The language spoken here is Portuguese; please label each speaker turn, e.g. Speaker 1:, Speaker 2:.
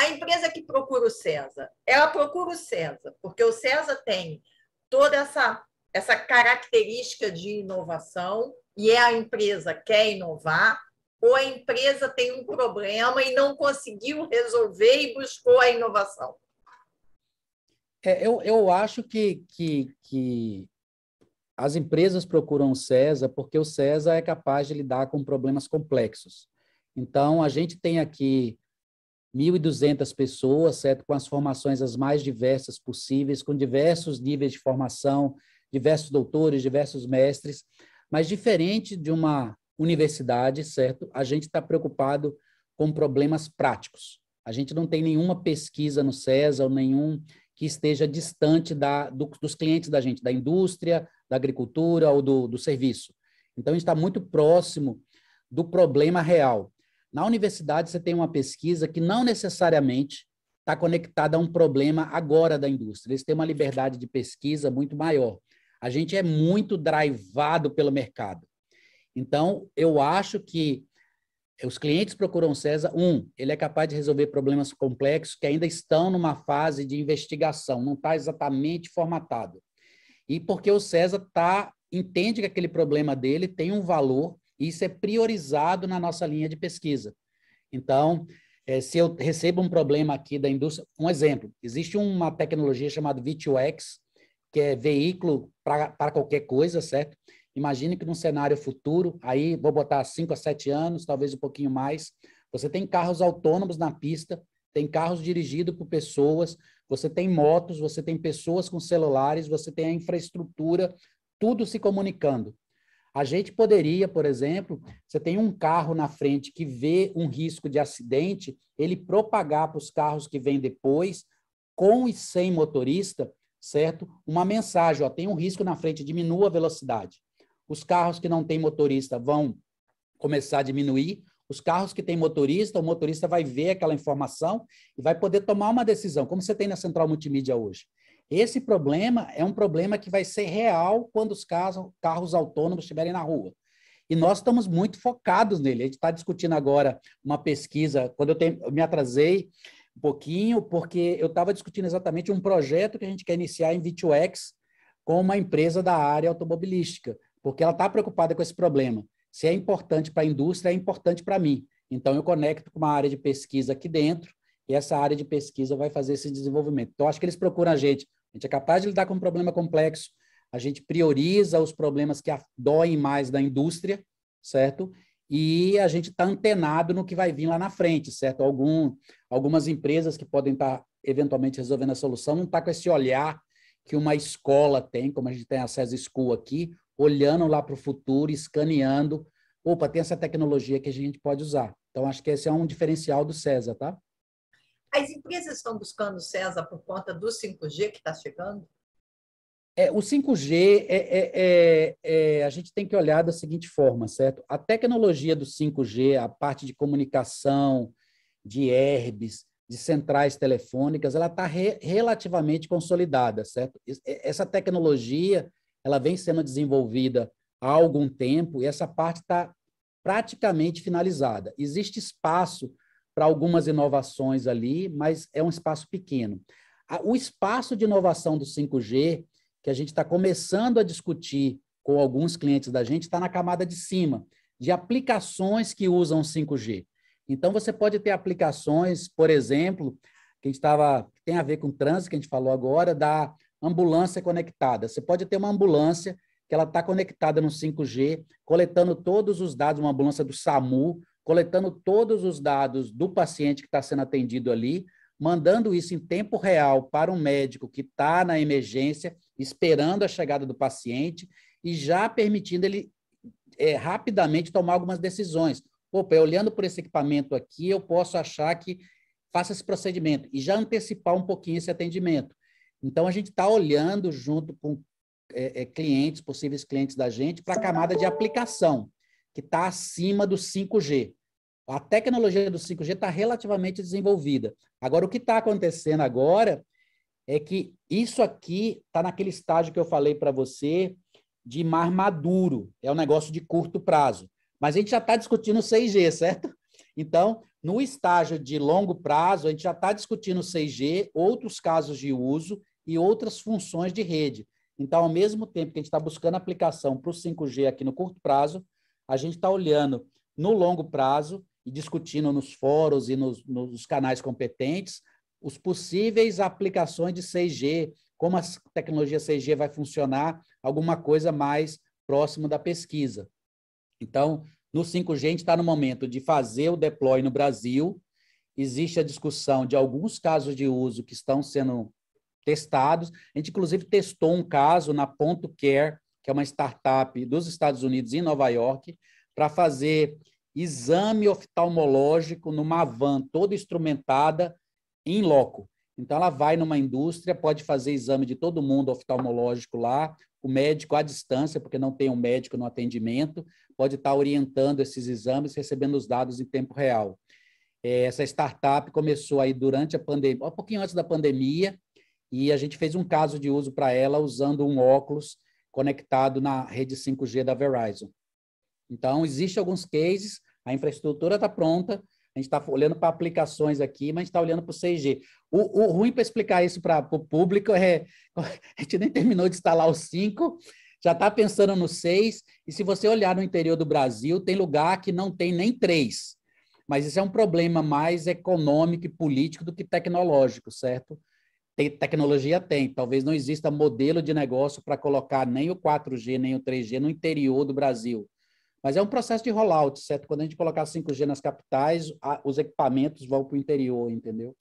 Speaker 1: A empresa que procura o César, ela procura o César, porque o César tem toda essa, essa característica de inovação e é a empresa que quer inovar, ou a empresa tem um problema e não conseguiu resolver e buscou a inovação? É, eu, eu acho que, que, que as empresas procuram o César porque o César é capaz de lidar com problemas complexos. Então, a gente tem aqui 1.200 pessoas, certo? Com as formações as mais diversas possíveis, com diversos níveis de formação, diversos doutores, diversos mestres, mas diferente de uma universidade, certo? A gente está preocupado com problemas práticos. A gente não tem nenhuma pesquisa no CESA ou nenhum que esteja distante da, do, dos clientes da gente, da indústria, da agricultura ou do, do serviço. Então, a gente está muito próximo do problema real. Na universidade, você tem uma pesquisa que não necessariamente está conectada a um problema agora da indústria. Eles têm uma liberdade de pesquisa muito maior. A gente é muito drivado pelo mercado. Então, eu acho que os clientes procuram o César, um, ele é capaz de resolver problemas complexos que ainda estão numa fase de investigação, não está exatamente formatado. E porque o César tá, entende que aquele problema dele tem um valor isso é priorizado na nossa linha de pesquisa. Então, é, se eu recebo um problema aqui da indústria, um exemplo, existe uma tecnologia chamada V2X, que é veículo para qualquer coisa, certo? Imagine que num cenário futuro, aí vou botar 5 a 7 anos, talvez um pouquinho mais, você tem carros autônomos na pista, tem carros dirigidos por pessoas, você tem motos, você tem pessoas com celulares, você tem a infraestrutura, tudo se comunicando. A gente poderia, por exemplo, você tem um carro na frente que vê um risco de acidente, ele propagar para os carros que vêm depois, com e sem motorista, certo? Uma mensagem, ó, tem um risco na frente, diminua a velocidade. Os carros que não têm motorista vão começar a diminuir, os carros que têm motorista, o motorista vai ver aquela informação e vai poder tomar uma decisão, como você tem na central multimídia hoje. Esse problema é um problema que vai ser real quando os carros, carros autônomos estiverem na rua. E nós estamos muito focados nele. A gente está discutindo agora uma pesquisa. Quando eu, eu me atrasei um pouquinho, porque eu estava discutindo exatamente um projeto que a gente quer iniciar em V2X com uma empresa da área automobilística, porque ela está preocupada com esse problema. Se é importante para a indústria, é importante para mim. Então, eu conecto com uma área de pesquisa aqui dentro, e essa área de pesquisa vai fazer esse desenvolvimento. Então, acho que eles procuram a gente a gente é capaz de lidar com um problema complexo, a gente prioriza os problemas que doem mais da indústria, certo? E a gente está antenado no que vai vir lá na frente, certo? Algum, algumas empresas que podem estar tá, eventualmente resolvendo a solução não está com esse olhar que uma escola tem, como a gente tem a César School aqui, olhando lá para o futuro, escaneando. Opa, tem essa tecnologia que a gente pode usar. Então, acho que esse é um diferencial do César, tá? As empresas estão buscando o César por conta do 5G que está chegando? É, o 5G, é é, é, é, a gente tem que olhar da seguinte forma, certo? A tecnologia do 5G, a parte de comunicação, de herbes, de centrais telefônicas, ela está re, relativamente consolidada, certo? Essa tecnologia, ela vem sendo desenvolvida há algum tempo e essa parte está praticamente finalizada. Existe espaço para algumas inovações ali, mas é um espaço pequeno. O espaço de inovação do 5G, que a gente está começando a discutir com alguns clientes da gente, está na camada de cima, de aplicações que usam 5G. Então, você pode ter aplicações, por exemplo, que estava tem a ver com o trânsito, que a gente falou agora, da ambulância conectada. Você pode ter uma ambulância que ela está conectada no 5G, coletando todos os dados, uma ambulância do SAMU, coletando todos os dados do paciente que está sendo atendido ali, mandando isso em tempo real para um médico que está na emergência, esperando a chegada do paciente e já permitindo ele é, rapidamente tomar algumas decisões. Opa, olhando por esse equipamento aqui, eu posso achar que faça esse procedimento e já antecipar um pouquinho esse atendimento. Então, a gente está olhando junto com é, é, clientes, possíveis clientes da gente, para a camada de aplicação, que está acima do 5G. A tecnologia do 5G está relativamente desenvolvida. Agora, o que está acontecendo agora é que isso aqui está naquele estágio que eu falei para você de mar maduro. É um negócio de curto prazo. Mas a gente já está discutindo 6G, certo? Então, no estágio de longo prazo, a gente já está discutindo 6G, outros casos de uso e outras funções de rede. Então, ao mesmo tempo que a gente está buscando aplicação para o 5G aqui no curto prazo, a gente está olhando no longo prazo e discutindo nos fóruns e nos, nos canais competentes os possíveis aplicações de 6G, como a tecnologia 6G vai funcionar, alguma coisa mais próximo da pesquisa. Então, no 5G, a gente está no momento de fazer o deploy no Brasil. Existe a discussão de alguns casos de uso que estão sendo testados. A gente, inclusive, testou um caso na Ponto Care, que é uma startup dos Estados Unidos em Nova York, para fazer exame oftalmológico numa van toda instrumentada em in loco. Então, ela vai numa indústria, pode fazer exame de todo mundo oftalmológico lá, o médico à distância, porque não tem um médico no atendimento, pode estar orientando esses exames, recebendo os dados em tempo real. É, essa startup começou aí durante a pandemia, um pouquinho antes da pandemia, e a gente fez um caso de uso para ela usando um óculos conectado na rede 5G da Verizon. Então, existem alguns cases, a infraestrutura está pronta, a gente está olhando para aplicações aqui, mas está olhando para o 6G. O, o ruim para explicar isso para o público é a gente nem terminou de instalar o 5, já está pensando no 6, e se você olhar no interior do Brasil, tem lugar que não tem nem 3. Mas isso é um problema mais econômico e político do que tecnológico, certo? Tem, tecnologia tem, talvez não exista modelo de negócio para colocar nem o 4G, nem o 3G no interior do Brasil. Mas é um processo de rollout, certo? Quando a gente colocar 5G nas capitais, a, os equipamentos vão para o interior, entendeu?